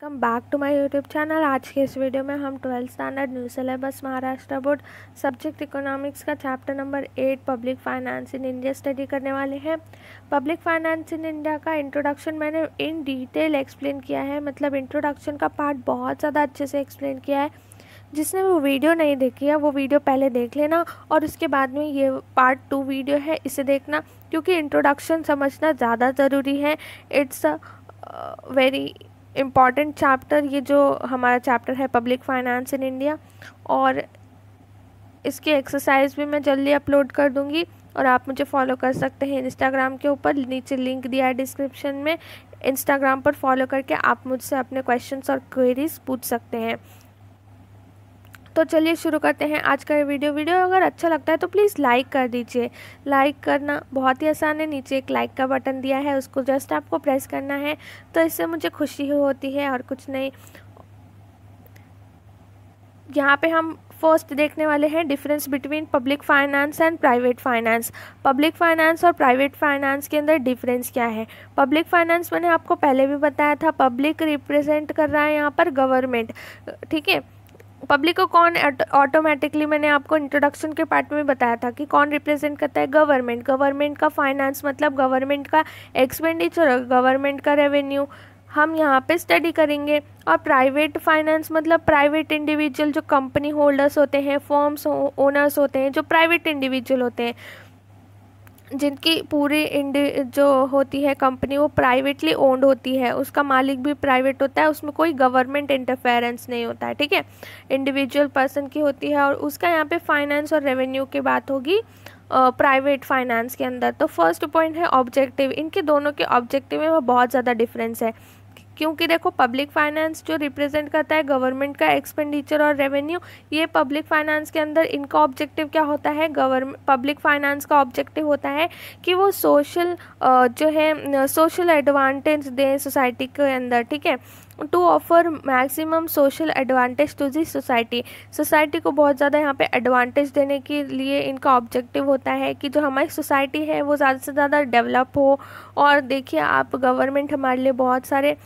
come back to my YouTube channel आज के इस वीडियो में हम twelfth standard new syllabus Maharashtra board subject economics का chapter number eight public finance in India study करने वाले हैं पब्लिक फाइनेंस इन इंडिया का इंट्रोडक्शन मैंने इन डिटेल एक्सप्लेन किया है मतलब इंट्रोडक्शन का पार्ट बहुत ज़्यादा अच्छे से एक्सप्लेन किया है जिसने वो वीडियो नहीं देखी है वो वीडियो पहले देख लेना और उसके बाद में ये पार्ट टू वीडियो है इसे देखना क्योंकि इंट्रोडक्शन समझना ज़्यादा ज़रूरी है इट्स वेरी इम्पॉर्टेंट चैप्टर ये जो हमारा चैप्टर है पब्लिक फाइनेंस इन इंडिया और इसकी एक्सरसाइज भी मैं जल्दी अपलोड कर दूँगी और आप मुझे फॉलो कर सकते हैं इंस्टाग्राम के ऊपर नीचे लिंक दिया है डिस्क्रिप्शन में इंस्टाग्राम पर फॉलो करके आप मुझसे अपने क्वेश्चंस और क्वेरीज पूछ सकते हैं तो चलिए शुरू करते हैं आज का ये वीडियो वीडियो अगर अच्छा लगता है तो प्लीज़ लाइक कर दीजिए लाइक करना बहुत ही आसान है नीचे एक लाइक का बटन दिया है उसको जस्ट आपको प्रेस करना है तो इससे मुझे खुशी होती है और कुछ नहीं यहाँ पे हम फर्स्ट देखने वाले हैं difference between public finance and private finance public finance और प्राइवेट फाइनेंस के अंदर डिफरेंस क्या है पब्लिक फाइनेंस मैंने आपको पहले भी बताया था पब्लिक रिप्रेजेंट कर रहा है यहाँ पर गवर्नमेंट ठीक है पब्लिक को कौन ऑटोमेटिकली मैंने आपको इंट्रोडक्शन के पार्ट में बताया था कि कौन रिप्रेजेंट करता है गवर्नमेंट गवर्नमेंट का फाइनेंस मतलब गवर्नमेंट का एक्सपेंडिचर गवर्नमेंट का रेवेन्यू हम यहाँ पे स्टडी करेंगे और प्राइवेट फाइनेंस मतलब प्राइवेट इंडिविजुअल जो कंपनी होल्डर्स होते हैं फॉर्म्स ओनर्स होते हैं जो प्राइवेट इंडिविजुअल होते हैं जिनकी पूरी इंड जो होती है कंपनी वो प्राइवेटली ओन्ड होती है उसका मालिक भी प्राइवेट होता है उसमें कोई गवर्नमेंट इंटरफेरेंस नहीं होता है ठीक है इंडिविजुअल पर्सन की होती है और उसका यहाँ पे फाइनेंस और रेवेन्यू की बात होगी प्राइवेट फाइनेंस के अंदर तो फर्स्ट पॉइंट है ऑब्जेक्टिव इनके दोनों के ऑब्जेक्टिव में बहुत ज़्यादा डिफरेंस है क्योंकि देखो पब्लिक फाइनेंस जो रिप्रेजेंट करता है गवर्नमेंट का एक्सपेंडिचर और रेवेन्यू ये पब्लिक फाइनेंस के अंदर इनका ऑब्जेक्टिव क्या होता है गवर्नमेंट पब्लिक फाइनेंस का ऑब्जेक्टिव होता है कि वो सोशल जो है सोशल एडवांटेज दें सोसाइटी के अंदर ठीक है to offer maximum social advantage to the society society को बहुत ज़्यादा यहाँ पे एडवांटेज देने के लिए इनका ऑब्जेक्टिव होता है कि जो हमारी सोसाइटी है वो ज़्यादा से ज़्यादा डेवलप हो और देखिए आप गवर्नमेंट हमारे लिए बहुत सारे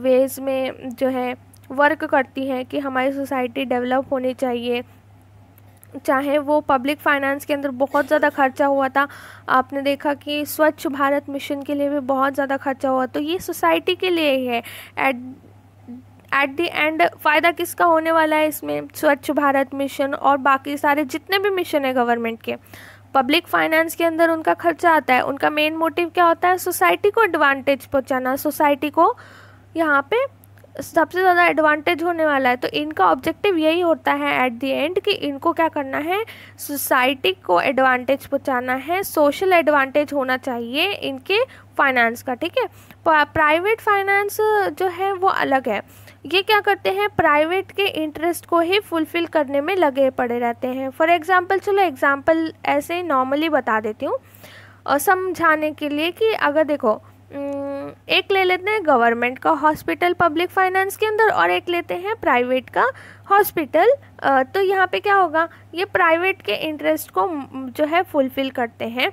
वेज में जो है वर्क करती है कि हमारी सोसाइटी डेवलप होनी चाहिए चाहे वो पब्लिक फाइनेंस के अंदर बहुत ज़्यादा खर्चा हुआ था आपने देखा कि स्वच्छ भारत मिशन के लिए भी बहुत ज़्यादा खर्चा हुआ तो ये सोसाइटी के लिए ही है एट एट दी एंड फ़ायदा किसका होने वाला है इसमें स्वच्छ भारत मिशन और बाकी सारे जितने भी मिशन है गवर्नमेंट के पब्लिक फाइनेंस के अंदर उनका खर्चा आता है उनका मेन मोटिव क्या होता है सोसाइटी को एडवांटेज पहुंचाना सोसाइटी को यहाँ पे सबसे ज़्यादा एडवांटेज होने वाला है तो इनका ऑब्जेक्टिव यही होता है एट द एंड कि इनको क्या करना है सोसाइटी को एडवांटेज पहुंचाना है सोशल एडवांटेज होना चाहिए इनके फाइनेंस का ठीक है प्राइवेट फाइनेंस जो है वो अलग है ये क्या करते हैं प्राइवेट के इंटरेस्ट को ही फुलफ़िल करने में लगे पड़े रहते हैं फॉर एग्ज़ाम्पल चलो एग्ज़ाम्पल ऐसे नॉर्मली बता देती हूँ समझाने के लिए कि अगर देखो हम्म, एक ले लेते हैं गवर्नमेंट का हॉस्पिटल पब्लिक फाइनेंस के अंदर और एक लेते हैं प्राइवेट का हॉस्पिटल तो यहाँ पे क्या होगा ये प्राइवेट के इंटरेस्ट को जो है फुलफ़िल करते हैं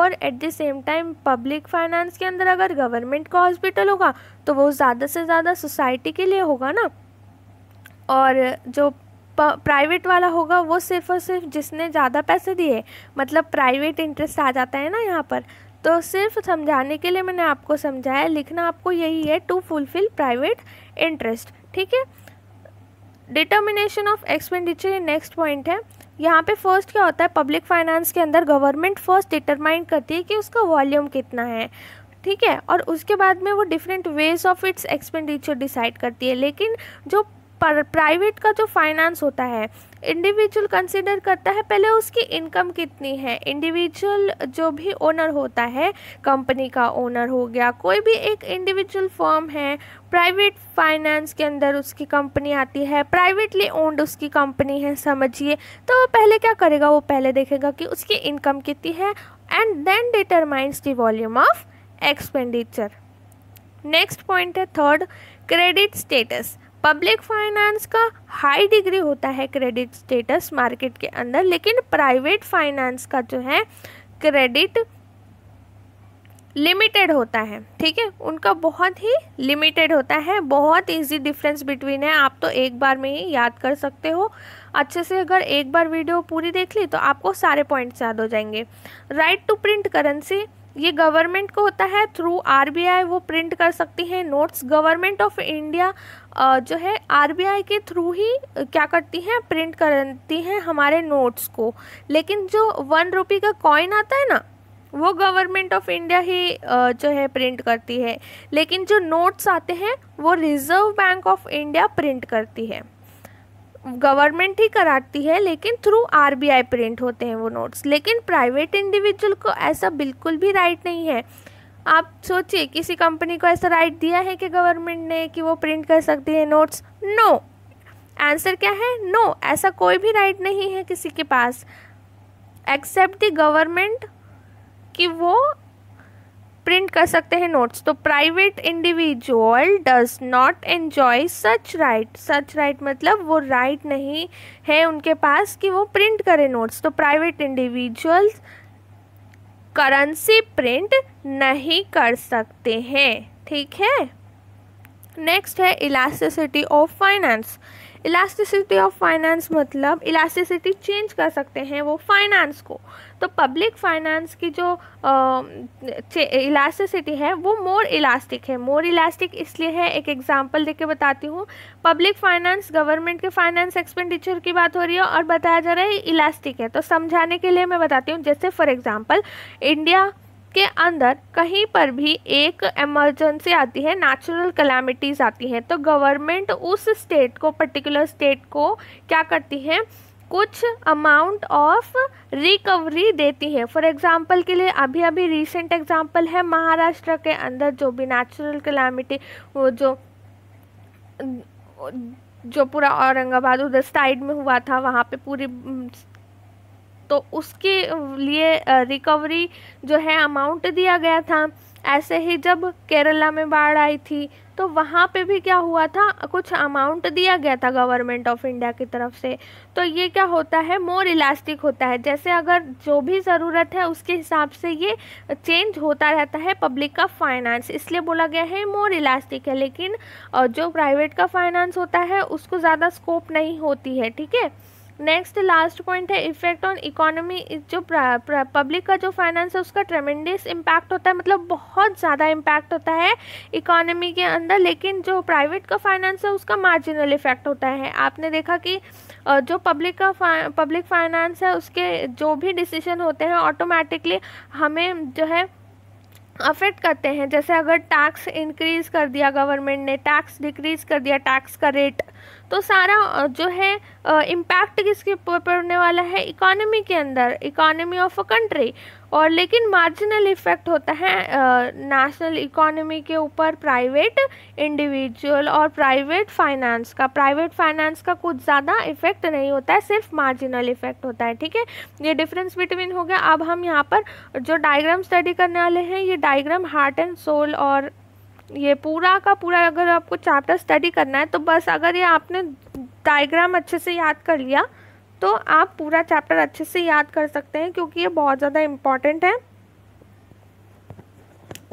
और at the same time public finance के अंदर अगर गवर्नमेंट का हॉस्पिटल होगा तो वो ज़्यादा से ज़्यादा सोसाइटी के लिए होगा ना और जो प्राइवेट वाला होगा वो सिर्फ और सिर्फ जिसने ज़्यादा पैसे दिए मतलब प्राइवेट इंटरेस्ट आ जाता है ना यहाँ पर तो सिर्फ समझाने के लिए मैंने आपको समझाया लिखना आपको यही है टू फुलफिल प्राइवेट इंटरेस्ट ठीक है determination of expenditure next point है यहाँ पे फर्स्ट क्या होता है पब्लिक फाइनेंस के अंदर गवर्नमेंट फर्स्ट डिटरमाइन करती है कि उसका वॉल्यूम कितना है ठीक है और उसके बाद में वो different ways of its expenditure decide करती है लेकिन जो प्राइवेट का जो फाइनेंस होता है इंडिविजुअल कंसिडर करता है पहले उसकी इनकम कितनी है इंडिविजुअल जो भी ओनर होता है कंपनी का ओनर हो गया कोई भी एक इंडिविजुअल फॉर्म है प्राइवेट फाइनेंस के अंदर उसकी कंपनी आती है प्राइवेटली ओन्ड उसकी कंपनी है समझिए तो वो पहले क्या करेगा वो पहले देखेगा कि उसकी इनकम कितनी है and then determines the volume of expenditure next point है third credit status public finance का हाई डिग्री होता है क्रेडिट स्टेटस मार्केट के अंदर लेकिन प्राइवेट फाइनेंस का जो है क्रेडिट लिमिटेड होता है ठीक है उनका बहुत ही लिमिटेड होता है बहुत इजी डिफरेंस बिटवीन है आप तो एक बार में ही याद कर सकते हो अच्छे से अगर एक बार वीडियो पूरी देख ली तो आपको सारे पॉइंट्स याद हो जाएंगे राइट टू प्रिंट करेंसी ये गवर्नमेंट को होता है थ्रू आरबीआई वो प्रिंट कर सकती है नोट्स गवर्नमेंट ऑफ इंडिया जो है आरबीआई के थ्रू ही क्या करती हैं प्रिंट करती हैं हमारे नोट्स को लेकिन जो वन रुपी का कॉइन आता है ना वो गवर्नमेंट ऑफ इंडिया ही जो है प्रिंट करती है लेकिन जो नोट्स आते हैं वो Reserve Bank of India print करती है गवर्नमेंट ही कराती है लेकिन थ्रू आर प्रिंट होते हैं वो नोट्स लेकिन प्राइवेट इंडिविजुअल को ऐसा बिल्कुल भी राइट नहीं है आप सोचिए किसी कंपनी को ऐसा राइट दिया है कि गवर्नमेंट ने कि वो प्रिंट कर सकती है नोट्स नो आंसर क्या है नो no, ऐसा कोई भी राइट नहीं है किसी के पास एक्सेप्ट द गवर्नमेंट कि वो प्रिंट कर सकते हैं नोट्स तो private individual does not enjoy such right such right मतलब वो राइट right नहीं है उनके पास कि वो प्रिंट करें नोट्स तो प्राइवेट इंडिविजुअल्स करेंसी प्रिंट नहीं कर सकते हैं ठीक है नेक्स्ट है elasticity of finance elasticity of finance मतलब इलास्टिसिटी चेंज कर सकते हैं वो फाइनेंस को तो पब्लिक फाइनेंस की जो इलास्टिसिटी है वो मोर इलास्टिक है मोर इलास्टिक इसलिए है एक एग्जांपल देके बताती हूँ पब्लिक फाइनेंस गवर्नमेंट के फाइनेंस एक्सपेंडिचर की बात हो रही है और बताया जा रहा है इलास्टिक है तो समझाने के लिए मैं बताती हूँ जैसे फॉर एग्ज़ाम्पल इंडिया के अंदर कहीं पर भी एक एमरजेंसी आती है नेचुरल कलेमिटीज आती हैं तो गवर्नमेंट उस स्टेट को पर्टिकुलर स्टेट को क्या करती है कुछ अमाउंट ऑफ रिकवरी देती है फॉर एग्ज़ाम्पल के लिए अभी अभी रिसेंट एग्ज़ाम्पल है महाराष्ट्र के अंदर जो भी नेचुरल कलेमिटी वो जो जो पूरा औरंगाबाद उधर साइड में हुआ था वहाँ पे पूरी तो उसके लिए रिकवरी जो है अमाउंट दिया गया था ऐसे ही जब केरला में बाढ़ आई थी तो वहाँ पे भी क्या हुआ था कुछ अमाउंट दिया गया था गवर्नमेंट ऑफ इंडिया की तरफ से तो ये क्या होता है मोर इलास्टिक होता है जैसे अगर जो भी ज़रूरत है उसके हिसाब से ये चेंज होता रहता है पब्लिक का फाइनेंस इसलिए बोला गया है मोर इलास्टिक है लेकिन जो प्राइवेट का फाइनेंस होता है उसको ज़्यादा स्कोप नहीं होती है ठीक है नेक्स्ट लास्ट पॉइंट है इफेक्ट ऑन इकोनॉमी जो पब्लिक का जो फाइनेंस है उसका ट्रेमेंडियस इम्पैक्ट होता है मतलब बहुत ज़्यादा इम्पैक्ट होता है इकोनॉमी के अंदर लेकिन जो प्राइवेट का फाइनेंस है उसका मार्जिनल इफेक्ट होता है आपने देखा कि जो पब्लिक का पब्लिक फाइनेंस है उसके जो भी डिसीजन होते हैं ऑटोमेटिकली हमें जो है अफेक्ट करते हैं जैसे अगर टैक्स इंक्रीज़ कर दिया गवर्नमेंट ने टैक्स डिक्रीज़ कर दिया टैक्स का रेट तो सारा जो है इम्पैक्ट किसके ऊपर पड़ने वाला है इकोनॉमी के अंदर इकोनॉमी ऑफ अ कंट्री और लेकिन मार्जिनल इफेक्ट होता है नेशनल इकोनॉमी के ऊपर प्राइवेट इंडिविजुअल और प्राइवेट फाइनेंस का प्राइवेट फाइनेंस का कुछ ज़्यादा इफेक्ट नहीं होता है सिर्फ मार्जिनल इफेक्ट होता है ठीक है ये डिफरेंस बिटवीन हो गया अब हम यहाँ पर जो डायग्राम स्टडी करने वाले हैं ये डायग्राम हार्ट एंड सोल और ये पूरा का पूरा अगर आपको चैप्टर स्टडी करना है तो बस अगर ये आपने डायग्राम अच्छे से याद कर लिया तो आप पूरा चैप्टर अच्छे से याद कर सकते हैं क्योंकि ये बहुत ज़्यादा इम्पॉर्टेंट है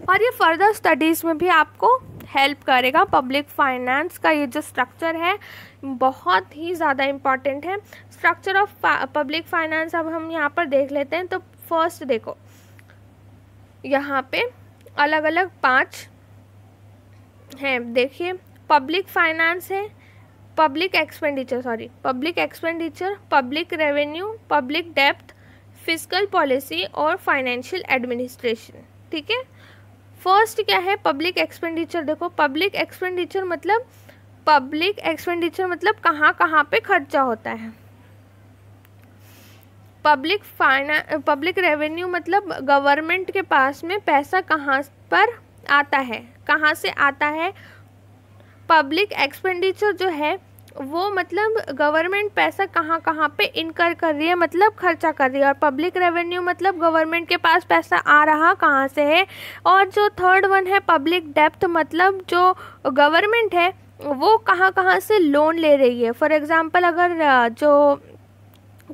और ये फर्दर स्टडीज़ में भी आपको हेल्प करेगा पब्लिक फाइनेंस का ये जो स्ट्रक्चर है बहुत ही ज़्यादा इम्पॉर्टेंट है स्ट्रक्चर ऑफ पब्लिक फाइनेंस अब हम यहाँ पर देख लेते हैं तो फर्स्ट देखो यहाँ पे अलग अलग पाँच हैं देखिए पब्लिक फाइनेंस है public expenditure sorry public expenditure public revenue public depth physical policy और फाइनेंशियल एडमिनिस्ट्रेशन ठीक है फर्स्ट क्या है पब्लिक एक्सपेंडिचर देखो पब्लिक एक्सपेंडिचर मतलब पब्लिक एक्सपेंडिचर मतलब कहाँ कहाँ पे खर्चा होता है पब्लिक फाइना पब्लिक रेवेन्यू मतलब गवर्नमेंट के पास में पैसा कहाँ पर आता है कहाँ से आता है पब्लिक एक्सपेंडिचर जो है वो मतलब गवर्नमेंट पैसा कहाँ कहाँ पे इनकर कर रही है मतलब खर्चा कर रही है और पब्लिक रेवेन्यू मतलब गवर्नमेंट के पास पैसा आ रहा कहाँ से है और जो थर्ड वन है पब्लिक डेप्थ मतलब जो गवर्नमेंट है वो कहाँ कहाँ से लोन ले रही है फॉर एग्ज़ाम्पल अगर जो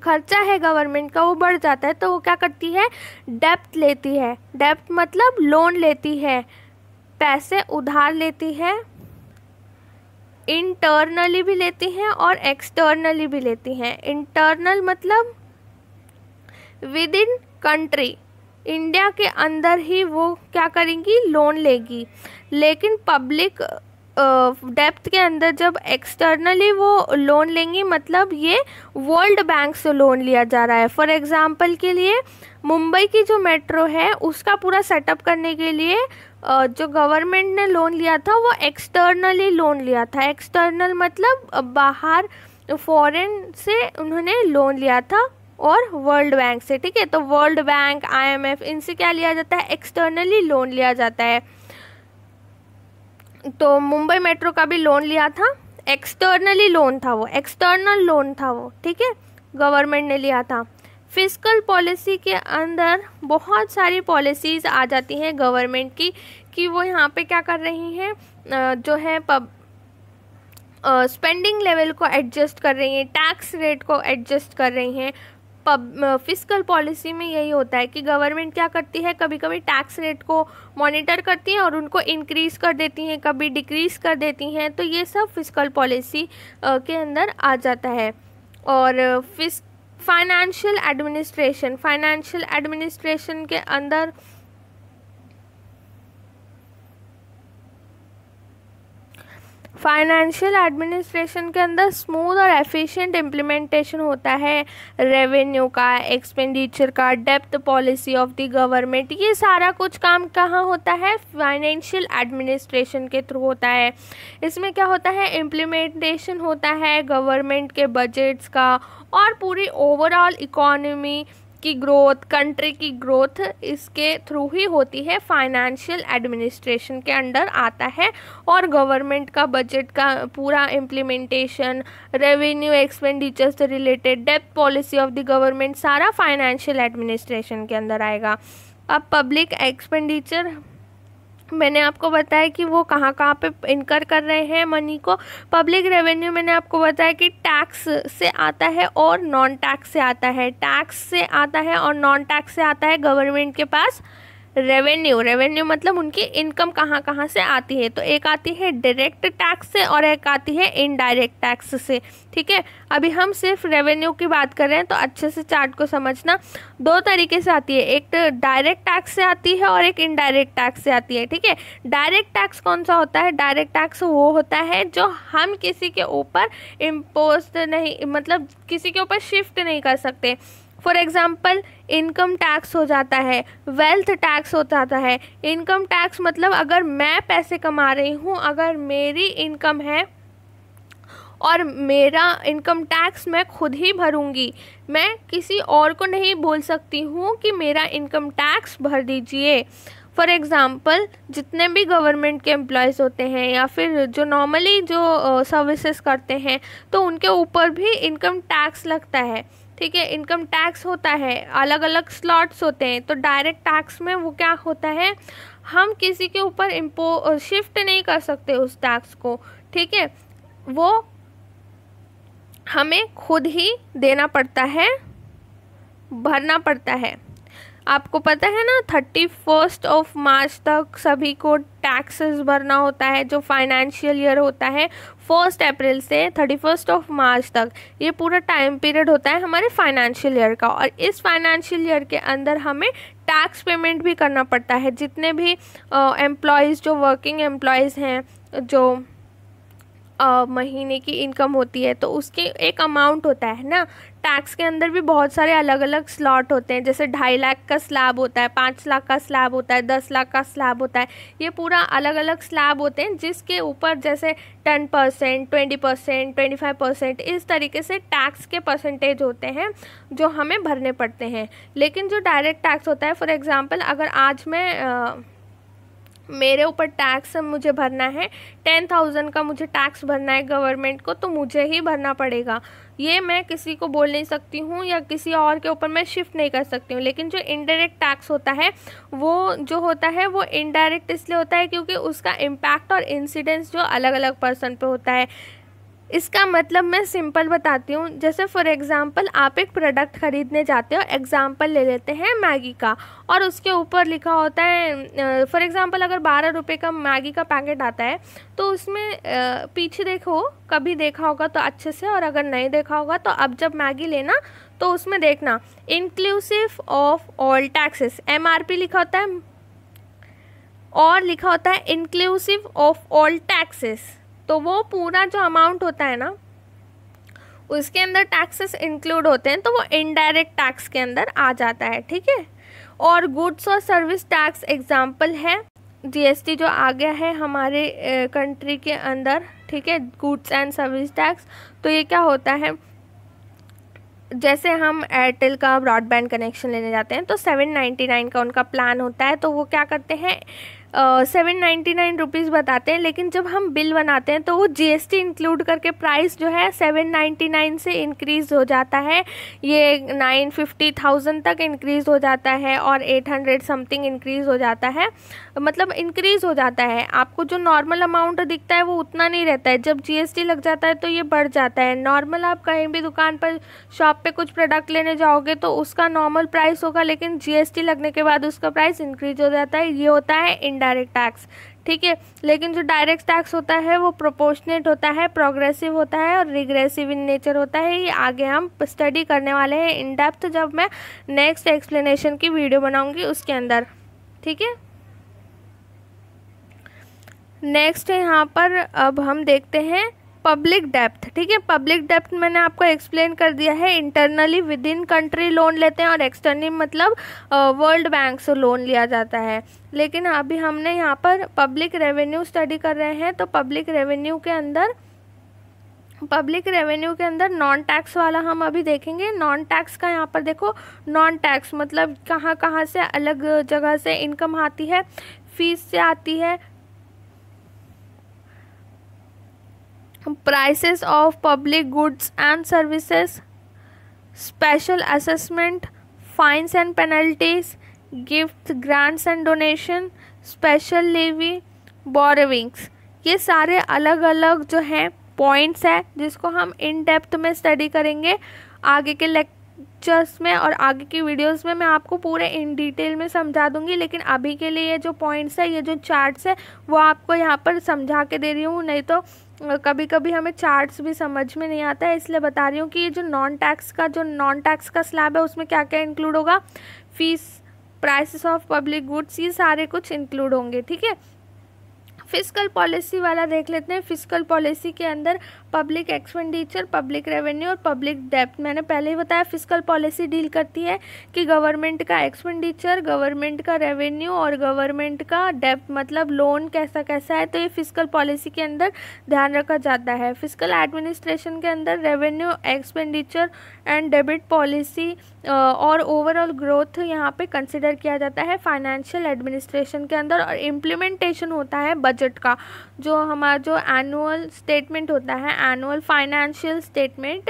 खर्चा है गवर्नमेंट का वो बढ़ जाता है तो वो क्या करती है डेप्थ लेती है डेप्थ मतलब लोन लेती है पैसे उधार लेती है इंटरनली भी लेती हैं और एक्सटर्नली भी लेती हैं इंटरनल मतलब विद इन कंट्री इंडिया के अंदर ही वो क्या करेंगी लोन लेगी लेकिन पब्लिक डेप्थ के अंदर जब एक्सटर्नली वो लोन लेंगी मतलब ये वर्ल्ड बैंक से लोन लिया जा रहा है फॉर एग्ज़ाम्पल के लिए मुंबई की जो मेट्रो है उसका पूरा सेटअप करने के लिए जो गवर्नमेंट ने लोन लिया था वो एक्सटर्नली लोन लिया था एक्सटर्नल मतलब बाहर फॉरेन से उन्होंने लोन लिया था और वर्ल्ड बैंक से ठीक है तो वर्ल्ड बैंक आईएमएफ इनसे क्या लिया जाता है एक्सटर्नली लोन लिया जाता है तो मुंबई मेट्रो का भी लोन लिया था एक्सटर्नली लोन था वो एक्सटर्नल लोन था वो ठीक है गवर्नमेंट ने लिया था फिजिकल पॉलिसी के अंदर बहुत सारी पॉलिसीज़ आ जाती हैं गवर्नमेंट की कि वो यहाँ पे क्या कर रही हैं जो है पब स्पेंडिंग लेवल को एडजस्ट कर रही हैं टैक्स रेट को एडजस्ट कर रही हैं पब फिजिकल पॉलिसी में यही होता है कि गवर्नमेंट क्या करती है कभी कभी टैक्स रेट को मॉनिटर करती हैं और उनको इंक्रीज़ कर देती हैं कभी डिक्रीज़ कर देती हैं तो ये सब फिजिकल पॉलिसी के अंदर आ जाता है और fisc financial administration financial administration के अंदर फाइनेंशियल एडमिनिस्ट्रेशन के अंदर स्मूथ और एफिशिएंट इम्प्लीमेंटेशन होता है रेवेन्यू का एक्सपेंडिचर का depth policy of the government ये सारा कुछ काम कहाँ होता है फाइनेंशियल एडमिनिस्ट्रेशन के थ्रू होता है इसमें क्या होता है इम्प्लीमेंटेशन होता है गवर्नमेंट के बजट्स का और पूरी ओवरऑल इकोनॉमी की ग्रोथ कंट्री की ग्रोथ इसके थ्रू ही होती है फाइनेंशियल एडमिनिस्ट्रेशन के अंडर आता है और गवर्नमेंट का बजट का पूरा इम्प्लीमेंटेशन रेवेन्यू एक्सपेंडिचर से related depth policy of the government सारा फाइनेंशियल एडमिनिस्ट्रेशन के अंदर आएगा अब पब्लिक एक्सपेंडिचर मैंने आपको बताया कि वो कहाँ कहाँ पे इनकर कर रहे हैं मनी को पब्लिक रेवेन्यू मैंने आपको बताया कि टैक्स से आता है और नॉन टैक्स से आता है टैक्स से आता है और नॉन टैक्स से आता है गवर्नमेंट के पास रेवेन्यू रेवेन्यू मतलब उनकी इनकम कहाँ कहाँ से आती है तो एक आती है डायरेक्ट टैक्स से और एक आती है इनडायरेक्ट टैक्स से ठीक है अभी हम सिर्फ रेवेन्यू की बात कर रहे हैं तो अच्छे से चार्ट को समझना दो तरीके से आती है एक डायरेक्ट टैक्स से आती है और एक इनडायरेक्ट टैक्स से आती है ठीक है डायरेक्ट टैक्स कौन सा होता है डायरेक्ट टैक्स वो होता है जो हम किसी के ऊपर इम्पोज नहीं मतलब किसी के ऊपर शिफ्ट नहीं कर सकते फॉर एग्ज़ाम्पल इनकम टैक्स हो जाता है वेल्थ टैक्स हो जाता है इनकम टैक्स मतलब अगर मैं पैसे कमा रही हूँ अगर मेरी इनकम है और मेरा इनकम टैक्स मैं खुद ही भरूंगी मैं किसी और को नहीं बोल सकती हूँ कि मेरा इनकम टैक्स भर दीजिए फॉर एग्ज़ाम्पल जितने भी गवर्नमेंट के एम्प्लॉयज़ होते हैं या फिर जो नॉर्मली जो सर्विसेज करते हैं तो उनके ऊपर भी इनकम टैक्स लगता है ठीक है इनकम टैक्स होता है अलग अलग स्लॉट्स होते हैं तो डायरेक्ट टैक्स में वो क्या होता है हम किसी के ऊपर इम्पो शिफ्ट नहीं कर सकते उस टैक्स को ठीक है वो हमें खुद ही देना पड़ता है भरना पड़ता है आपको पता है ना थर्टी फर्स्ट ऑफ मार्च तक सभी को टैक्सेस भरना होता है जो फाइनेंशियल ईयर होता है फर्स्ट अप्रैल से थर्टी फर्स्ट ऑफ मार्च तक ये पूरा टाइम पीरियड होता है हमारे फाइनेंशियल ईयर का और इस फाइनेंशियल ईयर के अंदर हमें टैक्स पेमेंट भी करना पड़ता है जितने भी एम्प्लॉयज़ जो वर्किंग एम्प्लॉयज़ हैं जो महीने की इनकम होती है तो उसके एक अमाउंट होता है ना टैक्स के अंदर भी बहुत सारे अलग अलग स्लॉट होते हैं जैसे ढाई लाख का स्लैब होता है पाँच लाख का स्लैब होता है दस लाख का स्लैब होता है ये पूरा अलग अलग स्लैब होते हैं जिसके ऊपर जैसे ten percent twenty percent twenty five percent इस तरीके से टैक्स के परसेंटेज होते हैं जो हमें भरने पड़ते हैं लेकिन जो डायरेक्ट टैक्स होता है फॉर एग्ज़ाम्पल अगर आज मैं आ, मेरे ऊपर टैक्स मुझे भरना है टेन थाउजेंड का मुझे टैक्स भरना है गवर्नमेंट को तो मुझे ही भरना पड़ेगा ये मैं किसी को बोल नहीं सकती हूँ या किसी और के ऊपर मैं शिफ्ट नहीं कर सकती हूँ लेकिन जो इनडायरेक्ट टैक्स होता है वो जो होता है वो इनडायरेक्ट इसलिए होता है क्योंकि उसका इम्पैक्ट और इंसिडेंस जो अलग अलग पर्सन पर होता है इसका मतलब मैं सिंपल बताती हूँ जैसे फॉर एग्ज़ाम्पल आप एक प्रोडक्ट ख़रीदने जाते हो एग्ज़ाम्पल ले लेते हैं मैगी का और उसके ऊपर लिखा होता है फॉर एग्ज़ाम्पल अगर बारह रुपये का मैगी का पैकेट आता है तो उसमें पीछे देखो कभी देखा होगा तो अच्छे से और अगर नहीं देखा होगा तो अब जब मैगी लेना तो उसमें देखना inclusive of all taxes M लिखा होता है और लिखा होता है इंक्लूसिव ऑफ ऑल टैक्सेस तो वो पूरा जो अमाउंट होता है ना उसके अंदर टैक्सेस इंक्लूड होते हैं तो वो इनडायरेक्ट टैक्स के अंदर आ जाता है ठीक है और गुड्स और सर्विस टैक्स एग्जाम्पल है जीएसटी जो आ गया है हमारे कंट्री के अंदर ठीक है गुड्स एंड सर्विस टैक्स तो ये क्या होता है जैसे हम एयरटेल का ब्रॉडबैंड कनेक्शन लेने जाते हैं तो सेवन नाइन्टी नाइन का उनका प्लान होता है तो वो क्या करते हैं सेवन नाइन्टी नाइन रुपीज़ बताते हैं लेकिन जब हम बिल बनाते हैं तो वो जीएसटी इंक्लूड करके प्राइस जो है सेवन नाइन्टी नाइन से इंक्रीज़ हो जाता है ये नाइन फिफ्टी थाउजेंड तक इंक्रीज़ हो जाता है और एट हंड्रेड समथिंग इंक्रीज़ हो जाता है मतलब इंक्रीज़ हो जाता है आपको जो नॉर्मल अमाउंट दिखता है वो उतना नहीं रहता है जब जी लग जाता है तो ये बढ़ जाता है नॉर्मल आप कहीं भी दुकान पर शॉप पे कुछ प्रोडक्ट लेने जाओगे तो उसका नॉर्मल प्राइस होगा लेकिन जी लगने के बाद उसका प्राइस इंक्रीज हो जाता है ये होता है इंड इनडायरेक्ट टैक्स ठीक है लेकिन जो डायरेक्ट टैक्स होता है वो प्रोपोर्शनेट होता है प्रोग्रेसिव होता है और रिग्रेसिव इन नेचर होता है ये आगे हम स्टडी करने वाले हैं इन डेप्थ जब मैं नेक्स्ट एक्सप्लेनेशन की वीडियो बनाऊंगी उसके अंदर ठीक है नेक्स्ट यहाँ पर अब हम देखते हैं पब्लिक डेप्थ ठीक है पब्लिक डेप्थ मैंने आपको एक्सप्लेन कर दिया है internally within country loan लेते हैं और एक्सटर्नली मतलब वर्ल्ड बैंक से लोन लिया जाता है लेकिन अभी हमने यहाँ पर पब्लिक रेवेन्यू स्टडी कर रहे हैं तो पब्लिक रेवेन्यू के अंदर पब्लिक रेवेन्यू के अंदर नॉन टैक्स वाला हम अभी देखेंगे नॉन टैक्स का यहाँ पर देखो नॉन टैक्स मतलब कहाँ कहाँ से अलग जगह से इनकम आती है फीस से आती है prices of public goods and services special assessment fines and penalties gift grants and donation special levy borrowings ये सारे अलग अलग जो हैं पॉइंट्स हैं जिसको हम इन डेप्थ में स्टडी करेंगे आगे के लेक्चर्स में और आगे की वीडियोस में मैं आपको पूरे इन डिटेल में समझा दूंगी लेकिन अभी के लिए ये जो पॉइंट्स है ये जो चार्ट्स है वो आपको यहाँ पर समझा के दे रही हूँ नहीं तो कभी कभी हमें चार्ट्स भी समझ में नहीं आता है इसलिए बता रही हूँ कि ये जो नॉन टैक्स का जो नॉन टैक्स का स्लैब है उसमें क्या क्या इंक्लूड होगा fees prices of public goods ये सारे कुछ इंक्लूड होंगे ठीक है फिजिकल पॉलिसी वाला देख लेते हैं फिजिकल पॉलिसी के अंदर पब्लिक एक्सपेंडिचर पब्लिक रेवेन्यू और पब्लिक डेप्थ मैंने पहले ही बताया फिजिकल पॉलिसी डील करती है कि गवर्नमेंट का एक्सपेंडिचर गवर्नमेंट का रेवेन्यू और गवर्नमेंट का डेप्थ मतलब लोन कैसा कैसा है तो ये फिजिकल पॉलिसी के अंदर ध्यान रखा जाता है फिजिकल एडमिनिस्ट्रेशन के अंदर revenue expenditure and debit policy और ओवरऑल ग्रोथ यहाँ पे कंसिडर किया जाता है फाइनेंशियल एडमिनिस्ट्रेशन के अंदर और इम्प्लीमेंटेशन होता है बजट का जो हमारा जो एनुअल स्टेटमेंट होता है एनुअल फाइनेंशियल स्टेटमेंट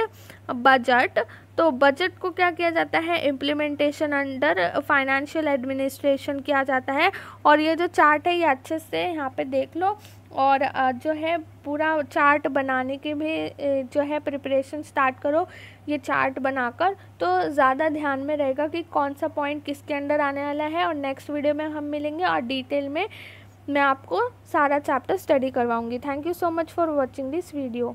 बजट तो बजट को क्या किया जाता है इम्प्लीमेंटेशन अंडर फाइनेंशियल एडमिनिस्ट्रेशन किया जाता है और ये जो चार्ट है ये अच्छे से यहाँ पे देख लो और uh, जो है पूरा चार्ट बनाने के भी uh, जो है प्रिपरेशन स्टार्ट करो ये चार्ट बनाकर तो ज़्यादा ध्यान में रहेगा कि कौन सा पॉइंट किसके अंडर आने वाला है और नेक्स्ट वीडियो में हम मिलेंगे और डिटेल में मैं आपको सारा चैप्टर स्टडी करवाऊँगी thank you so much for watching this video